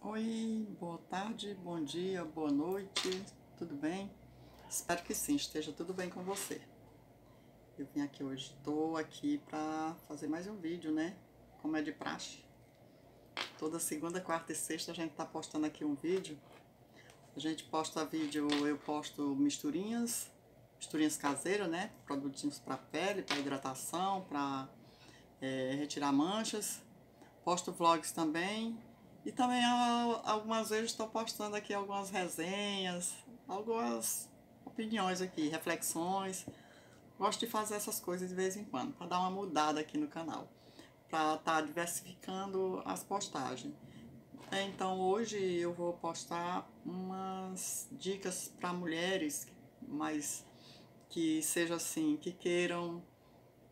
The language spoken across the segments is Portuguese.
Oi, boa tarde, bom dia, boa noite, tudo bem? Espero que sim, esteja tudo bem com você. Eu vim aqui hoje, estou aqui para fazer mais um vídeo, né? Como é de praxe. Toda segunda, quarta e sexta a gente tá postando aqui um vídeo. A gente posta vídeo, eu posto misturinhas, misturinhas caseiras, né? Produtinhos para pele, para hidratação, para é, eh, retirar manchas. Posto vlogs também, e também algumas vezes estou postando aqui algumas resenhas, algumas opiniões aqui, reflexões. Gosto de fazer essas coisas de vez em quando, para dar uma mudada aqui no canal, para estar tá diversificando as postagens. É, então hoje eu vou postar umas dicas para mulheres, mas que seja assim, que queiram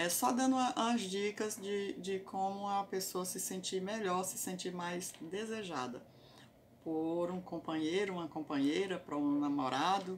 é só dando as dicas de, de como a pessoa se sentir melhor, se sentir mais desejada por um companheiro, uma companheira, para um namorado,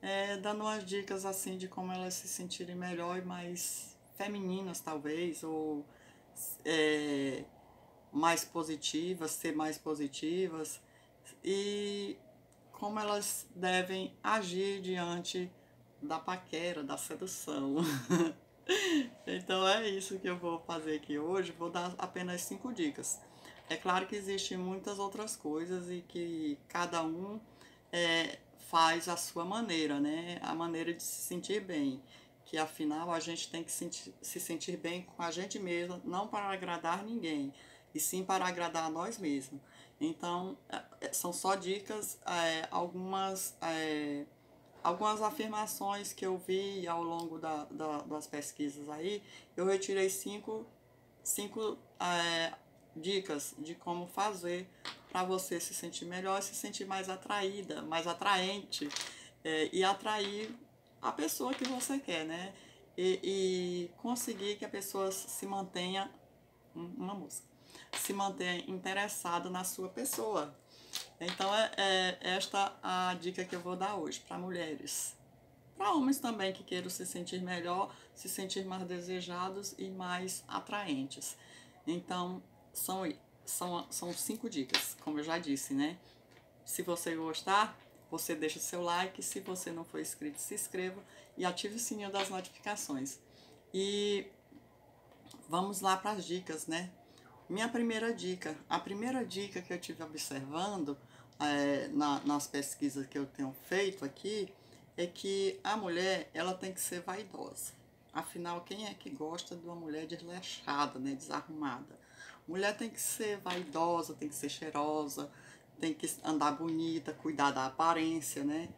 é, dando as dicas assim de como elas se sentirem melhor e mais femininas, talvez, ou é, mais positivas, ser mais positivas, e como elas devem agir diante da paquera, da sedução. Então é isso que eu vou fazer aqui hoje, vou dar apenas cinco dicas. É claro que existem muitas outras coisas e que cada um é, faz a sua maneira, né? A maneira de se sentir bem. Que afinal a gente tem que sentir, se sentir bem com a gente mesma, não para agradar ninguém, e sim para agradar a nós mesmos. Então, é, é, são só dicas, é, algumas. É, algumas afirmações que eu vi ao longo da, da, das pesquisas aí, eu retirei cinco, cinco é, dicas de como fazer para você se sentir melhor e se sentir mais atraída, mais atraente é, e atrair a pessoa que você quer, né? E, e conseguir que a pessoa se mantenha hum, uma música, se mantenha interessada na sua pessoa, então, é, é esta a dica que eu vou dar hoje para mulheres. Para homens também que queiram se sentir melhor, se sentir mais desejados e mais atraentes. Então, são, são, são cinco dicas, como eu já disse, né? Se você gostar, você deixa o seu like. Se você não for inscrito, se inscreva e ative o sininho das notificações. E vamos lá para as dicas, né? Minha primeira dica, a primeira dica que eu tive observando é, na, nas pesquisas que eu tenho feito aqui é que a mulher ela tem que ser vaidosa. Afinal, quem é que gosta de uma mulher desleixada, né, desarrumada? Mulher tem que ser vaidosa, tem que ser cheirosa, tem que andar bonita, cuidar da aparência, né?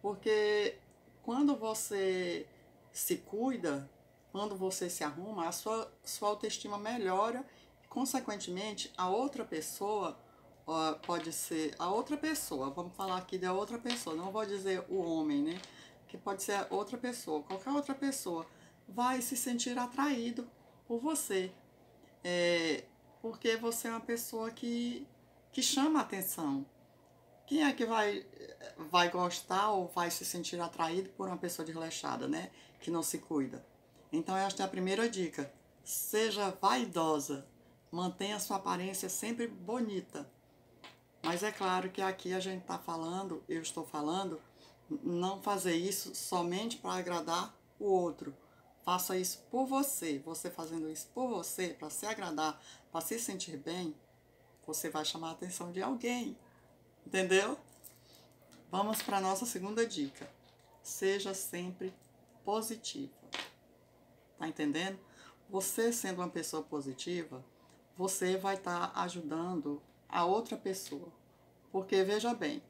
Porque quando você se cuida, quando você se arruma, a sua, sua autoestima melhora, e consequentemente, a outra pessoa pode ser a outra pessoa, vamos falar aqui da outra pessoa, não vou dizer o homem, né? Que pode ser a outra pessoa, qualquer outra pessoa vai se sentir atraído por você, é, porque você é uma pessoa que, que chama atenção. Quem é que vai, vai gostar ou vai se sentir atraído por uma pessoa desleixada, né? Que não se cuida. Então, esta é a primeira dica. Seja vaidosa. Mantenha sua aparência sempre bonita mas é claro que aqui a gente está falando, eu estou falando, não fazer isso somente para agradar o outro. Faça isso por você. Você fazendo isso por você, para se agradar, para se sentir bem, você vai chamar a atenção de alguém. Entendeu? Vamos para a nossa segunda dica. Seja sempre positiva. Tá entendendo? Você sendo uma pessoa positiva, você vai estar tá ajudando a outra pessoa. Porque veja bem,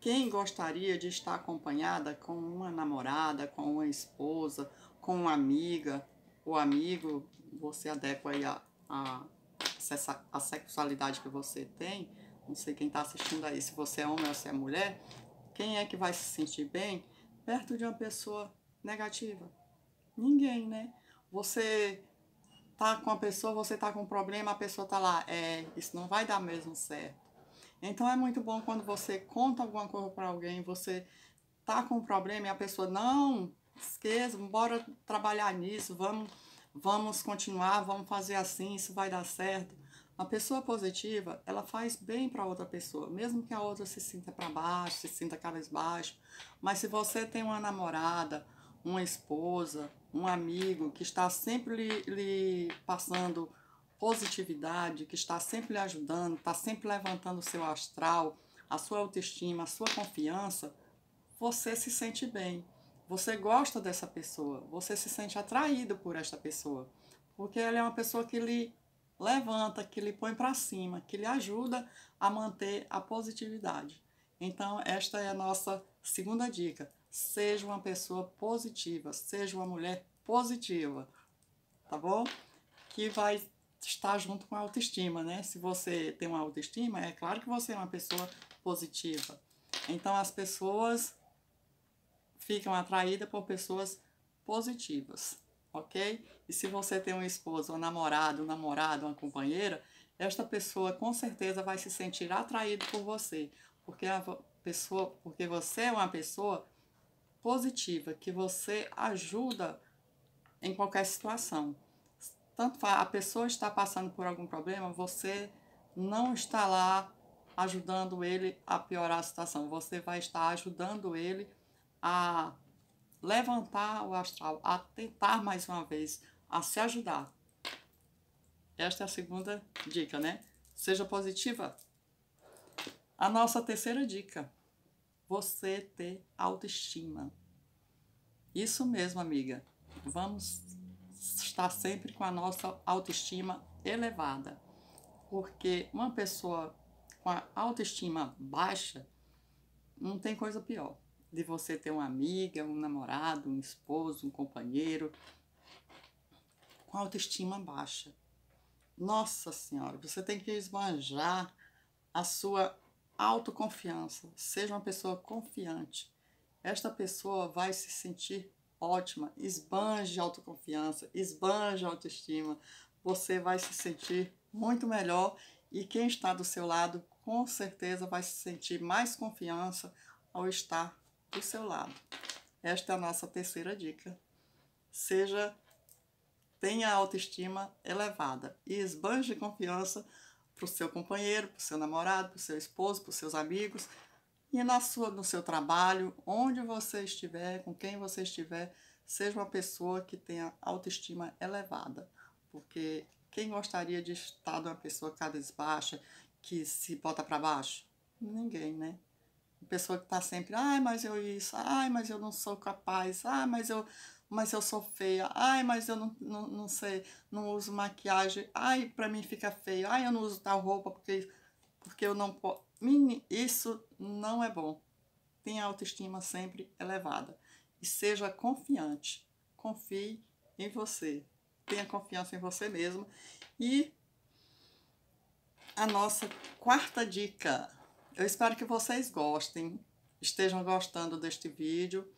quem gostaria de estar acompanhada com uma namorada, com uma esposa, com uma amiga ou amigo, você adequa aí a, a, a sexualidade que você tem, não sei quem está assistindo aí, se você é homem ou se é mulher, quem é que vai se sentir bem perto de uma pessoa negativa? Ninguém, né? Você tá com a pessoa, você tá com um problema, a pessoa tá lá, é, isso não vai dar mesmo certo. Então é muito bom quando você conta alguma coisa para alguém, você tá com um problema e a pessoa não esqueça, bora trabalhar nisso, vamos vamos continuar, vamos fazer assim, isso vai dar certo. A pessoa positiva, ela faz bem para outra pessoa, mesmo que a outra se sinta para baixo, se sinta baixo Mas se você tem uma namorada, uma esposa, um amigo que está sempre lhe, lhe passando positividade, que está sempre lhe ajudando, está sempre levantando o seu astral, a sua autoestima, a sua confiança, você se sente bem. Você gosta dessa pessoa, você se sente atraído por esta pessoa, porque ela é uma pessoa que lhe levanta, que lhe põe para cima, que lhe ajuda a manter a positividade. Então, esta é a nossa segunda dica. Seja uma pessoa positiva, seja uma mulher positiva, tá bom? Que vai estar junto com a autoestima, né? Se você tem uma autoestima, é claro que você é uma pessoa positiva. Então as pessoas ficam atraídas por pessoas positivas, ok? E se você tem uma esposa, um namorado, um namorado, uma companheira, esta pessoa com certeza vai se sentir atraída por você, porque a pessoa, porque você é uma pessoa positiva, que você ajuda em qualquer situação. Tanto a pessoa está passando por algum problema, você não está lá ajudando ele a piorar a situação. Você vai estar ajudando ele a levantar o astral, a tentar mais uma vez, a se ajudar. Esta é a segunda dica, né? Seja positiva. A nossa terceira dica você ter autoestima. Isso mesmo, amiga. Vamos estar sempre com a nossa autoestima elevada. Porque uma pessoa com a autoestima baixa não tem coisa pior de você ter uma amiga, um namorado, um esposo, um companheiro com autoestima baixa. Nossa Senhora, você tem que esbanjar a sua Autoconfiança. Seja uma pessoa confiante. Esta pessoa vai se sentir ótima. Esbanje autoconfiança, esbanje autoestima. Você vai se sentir muito melhor e quem está do seu lado com certeza vai se sentir mais confiança ao estar do seu lado. Esta é a nossa terceira dica. Seja tenha a autoestima elevada e esbanje confiança para o seu companheiro, para o seu namorado, para o seu esposo, para os seus amigos e na sua, no seu trabalho, onde você estiver, com quem você estiver, seja uma pessoa que tenha autoestima elevada, porque quem gostaria de estar de uma pessoa tá baixa, que se bota para baixo? Ninguém, né? Uma pessoa que está sempre, ai, mas eu isso, ai, mas eu não sou capaz, ai, mas eu mas eu sou feia, ai, mas eu não, não, não sei, não uso maquiagem, ai, para mim fica feio, ai, eu não uso tal roupa porque, porque eu não posso. Isso não é bom. Tenha autoestima sempre elevada e seja confiante. Confie em você. Tenha confiança em você mesmo. E a nossa quarta dica. Eu espero que vocês gostem, estejam gostando deste vídeo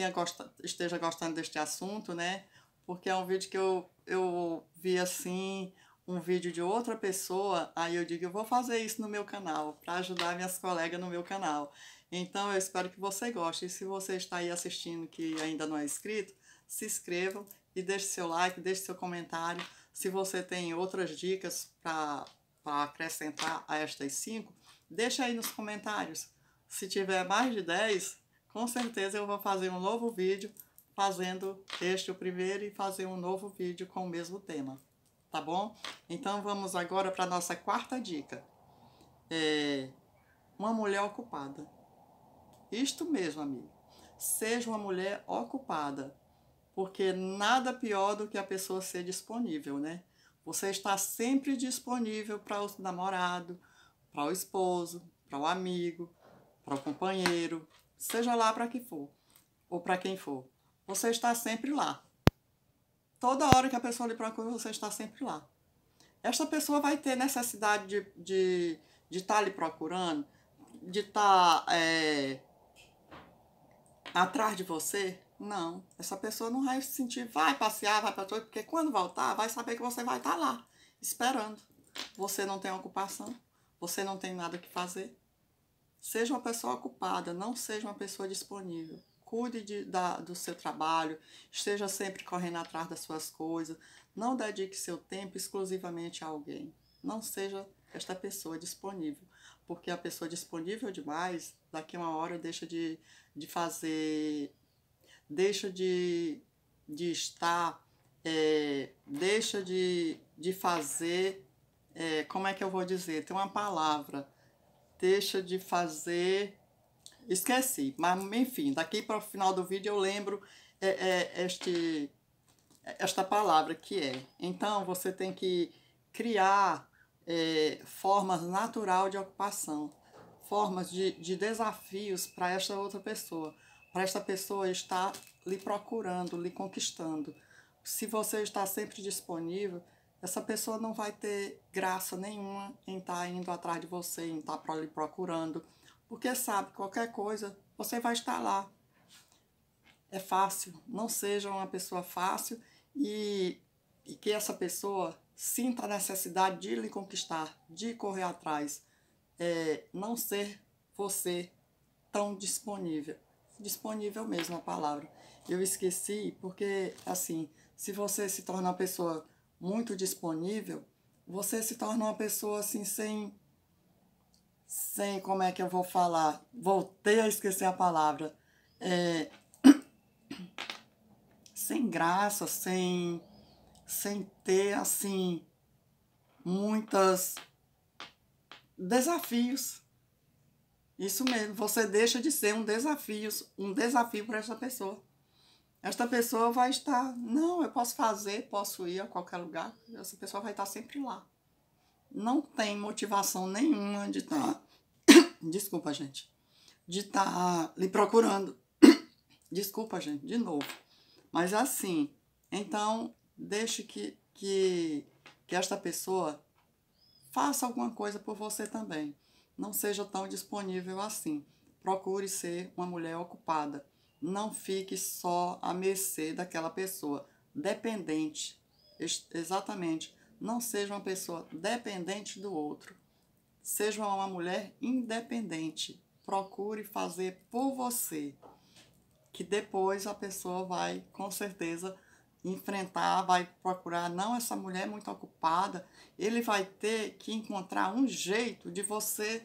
tenha gostado, esteja gostando deste assunto, né? Porque é um vídeo que eu, eu vi assim, um vídeo de outra pessoa, aí eu digo, eu vou fazer isso no meu canal, para ajudar minhas colegas no meu canal. Então eu espero que você goste. E se você está aí assistindo que ainda não é inscrito, se inscreva e deixe seu like, deixe seu comentário. Se você tem outras dicas para acrescentar a estas cinco, deixa aí nos comentários. Se tiver mais de 10, com certeza eu vou fazer um novo vídeo fazendo este o primeiro e fazer um novo vídeo com o mesmo tema, tá bom? Então vamos agora para nossa quarta dica. É uma mulher ocupada. Isto mesmo, amigo. Seja uma mulher ocupada, porque nada pior do que a pessoa ser disponível, né? Você está sempre disponível para o namorado, para o esposo, para o amigo, para o companheiro, seja lá para que for, ou para quem for. Você está sempre lá. Toda hora que a pessoa lhe procura, você está sempre lá. Esta pessoa vai ter necessidade de estar de, de tá lhe procurando, de estar tá, é, atrás de você? Não. Essa pessoa não vai se sentir, vai passear, vai para todo, porque quando voltar, vai saber que você vai estar tá lá, esperando. Você não tem ocupação, você não tem nada que fazer. Seja uma pessoa ocupada, não seja uma pessoa disponível. Cuide de, da, do seu trabalho, esteja sempre correndo atrás das suas coisas. Não dedique seu tempo exclusivamente a alguém. Não seja esta pessoa disponível. Porque a pessoa disponível demais, daqui a uma hora deixa de, de fazer, deixa de, de estar, é, deixa de, de fazer, é, como é que eu vou dizer? Tem uma palavra deixa de fazer. Esqueci, mas enfim, daqui para o final do vídeo eu lembro é, é, este, esta palavra que é. Então você tem que criar é, formas natural de ocupação, formas de, de desafios para esta outra pessoa, para esta pessoa estar lhe procurando, lhe conquistando. Se você está sempre disponível, essa pessoa não vai ter graça nenhuma em estar tá indo atrás de você, em estar tá lhe procurando, porque sabe, qualquer coisa, você vai estar lá. É fácil, não seja uma pessoa fácil e, e que essa pessoa sinta a necessidade de lhe conquistar, de correr atrás, é, não ser você tão disponível. Disponível mesmo a palavra. Eu esqueci porque, assim, se você se torna uma pessoa muito disponível, você se torna uma pessoa assim sem sem como é que eu vou falar, voltei a esquecer a palavra, é, sem graça, sem sem ter assim muitas desafios. Isso mesmo, você deixa de ser um desafio, um desafio para essa pessoa. Esta pessoa vai estar, não, eu posso fazer, posso ir a qualquer lugar. Essa pessoa vai estar sempre lá. Não tem motivação nenhuma de estar. Tá, desculpa, gente. De estar tá lhe procurando. desculpa, gente, de novo. Mas assim, então, deixe que, que, que esta pessoa faça alguma coisa por você também. Não seja tão disponível assim. Procure ser uma mulher ocupada. Não fique só à mercê daquela pessoa. Dependente. Exatamente. Não seja uma pessoa dependente do outro. Seja uma mulher independente. Procure fazer por você. Que depois a pessoa vai, com certeza, enfrentar, vai procurar, não, essa mulher é muito ocupada, ele vai ter que encontrar um jeito de você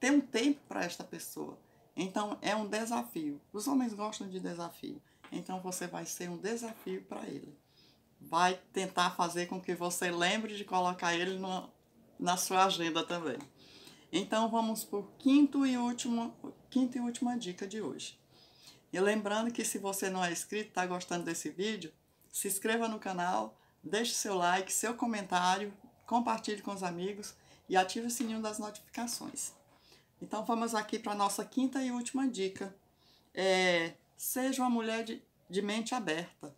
ter um tempo para esta pessoa. Então é um desafio. Os homens gostam de desafio. Então você vai ser um desafio para ele. Vai tentar fazer com que você lembre de colocar ele no, na sua agenda também. Então vamos por quinto e último, quinta e última dica de hoje. E lembrando que se você não é inscrito, está gostando desse vídeo, se inscreva no canal, deixe seu like, seu comentário, compartilhe com os amigos e ative o sininho das notificações. Então vamos aqui para a nossa quinta e última dica. É, seja uma mulher de, de mente aberta.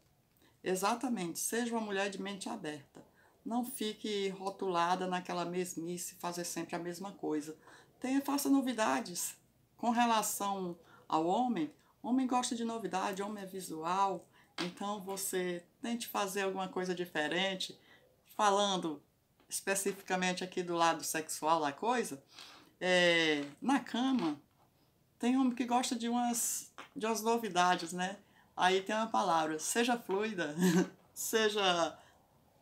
Exatamente, seja uma mulher de mente aberta. Não fique rotulada naquela mesmice, fazer sempre a mesma coisa. Tenha, faça novidades. Com relação ao homem, homem gosta de novidade, homem é visual. Então você tente fazer alguma coisa diferente, falando especificamente aqui do lado sexual da coisa. É, na cama, tem homem que gosta de umas, de umas novidades, né? Aí tem uma palavra, seja fluida, seja,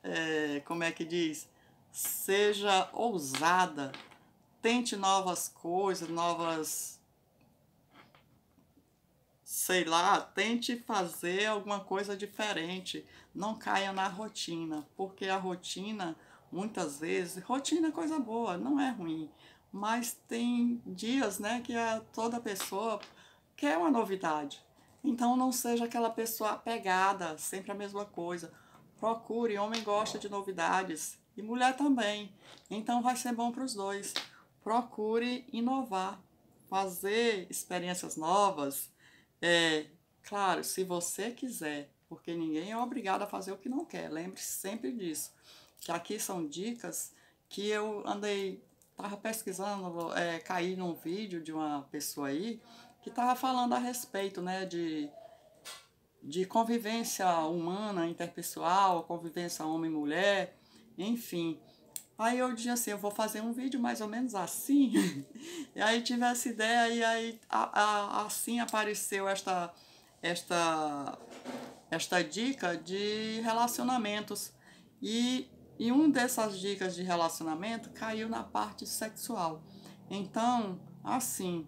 é, como é que diz? Seja ousada, tente novas coisas, novas. Sei lá, tente fazer alguma coisa diferente. Não caia na rotina, porque a rotina, muitas vezes, rotina é coisa boa, não é ruim mas tem dias né, que a, é toda pessoa quer uma novidade. Então não seja aquela pessoa apegada, sempre a mesma coisa. Procure, homem gosta de novidades e mulher também. Então vai ser bom para os dois. Procure inovar, fazer experiências novas. É, claro, se você quiser, porque ninguém é obrigado a fazer o que não quer. Lembre-se sempre disso. Que aqui são dicas que eu andei Estava pesquisando, é, caí num vídeo de uma pessoa aí que estava falando a respeito né, de, de convivência humana, interpessoal, convivência homem-mulher, enfim. Aí eu disse assim, eu vou fazer um vídeo mais ou menos assim. e aí tive essa ideia e aí a, a, assim apareceu esta, esta, esta dica de relacionamentos. E e uma dessas dicas de relacionamento caiu na parte sexual. Então, assim,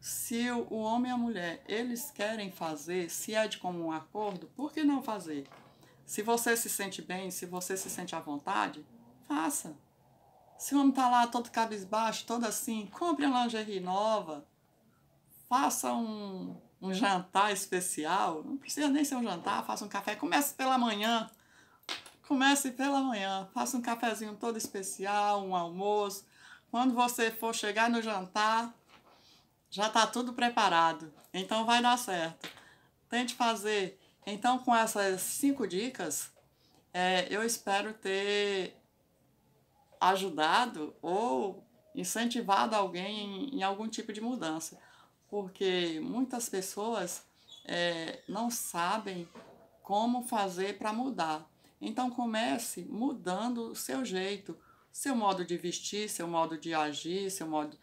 se o homem e a mulher eles querem fazer, se é de comum acordo, por que não fazer? Se você se sente bem, se você se sente à vontade, faça. Se o homem está lá todo cabisbaixo, todo assim, compre uma lingerie nova, faça um, um jantar especial, não precisa nem ser um jantar, faça um café, comece pela manhã Comece pela manhã, faça um cafezinho todo especial, um almoço. Quando você for chegar no jantar, já está tudo preparado. Então vai dar certo. Tente fazer. Então, com essas cinco dicas, é, eu espero ter ajudado ou incentivado alguém em, em algum tipo de mudança. Porque muitas pessoas é, não sabem como fazer para mudar. Então comece mudando o seu jeito, seu modo de vestir, seu modo de agir, seu modo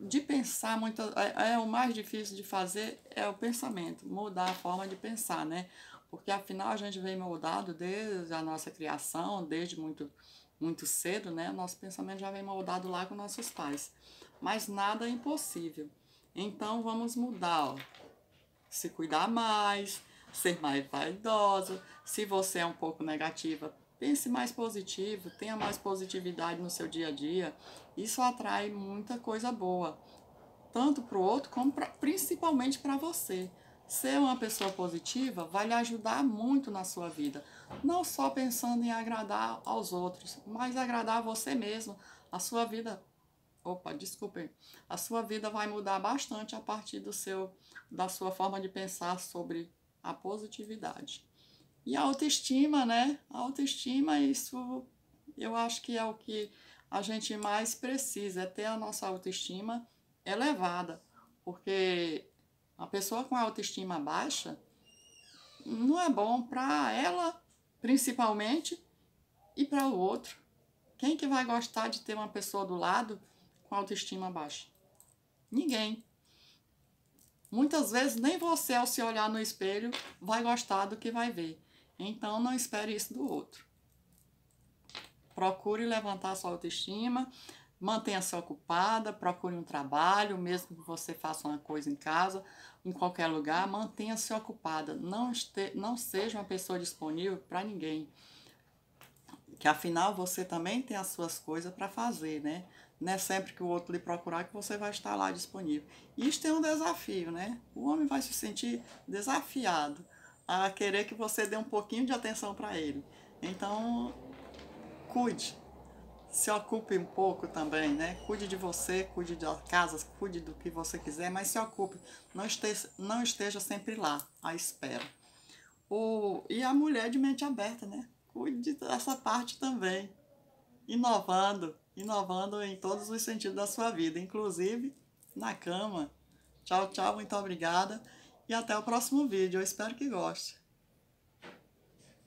de pensar. Muito, é, é o mais difícil de fazer é o pensamento, mudar a forma de pensar, né? Porque afinal a gente vem moldado desde a nossa criação, desde muito muito cedo, né? Nosso pensamento já vem moldado lá com nossos pais. Mas nada é impossível. Então vamos mudar, ó. Se cuidar mais, ser mais vaidosa. Se você é um pouco negativa, pense mais positivo, tenha mais positividade no seu dia a dia. Isso atrai muita coisa boa, tanto para o outro como pra, principalmente para você. Ser uma pessoa positiva vai lhe ajudar muito na sua vida, não só pensando em agradar aos outros, mas agradar a você mesmo. A sua vida opa, desculpem, a sua vida vai mudar bastante a partir do seu da sua forma de pensar sobre a positividade. E a autoestima, né? A autoestima, isso eu acho que é o que a gente mais precisa, é ter a nossa autoestima elevada, porque a pessoa com a autoestima baixa não é bom para ela, principalmente, e para o outro. Quem que vai gostar de ter uma pessoa do lado com autoestima baixa? Ninguém. Muitas vezes nem você, ao se olhar no espelho, vai gostar do que vai ver. Então não espere isso do outro. Procure levantar sua autoestima, mantenha-se ocupada, procure um trabalho, mesmo que você faça uma coisa em casa, em qualquer lugar, mantenha-se ocupada. Não, este, não seja uma pessoa disponível para ninguém. Que afinal você também tem as suas coisas para fazer, né? né sempre que o outro lhe procurar que você vai estar lá disponível. Isso tem é um desafio, né? O homem vai se sentir desafiado a querer que você dê um pouquinho de atenção para ele. Então, cuide. Se ocupe um pouco também, né? Cuide de você, cuide da casa, cuide do que você quiser, mas se ocupe. Não esteja, não esteja sempre lá, à espera. O, e a mulher de mente aberta, né? Cuide dessa parte também. Inovando, inovando em todos os sentidos da sua vida, inclusive na cama. Tchau, tchau, muito obrigada e até o próximo vídeo. Eu espero que goste.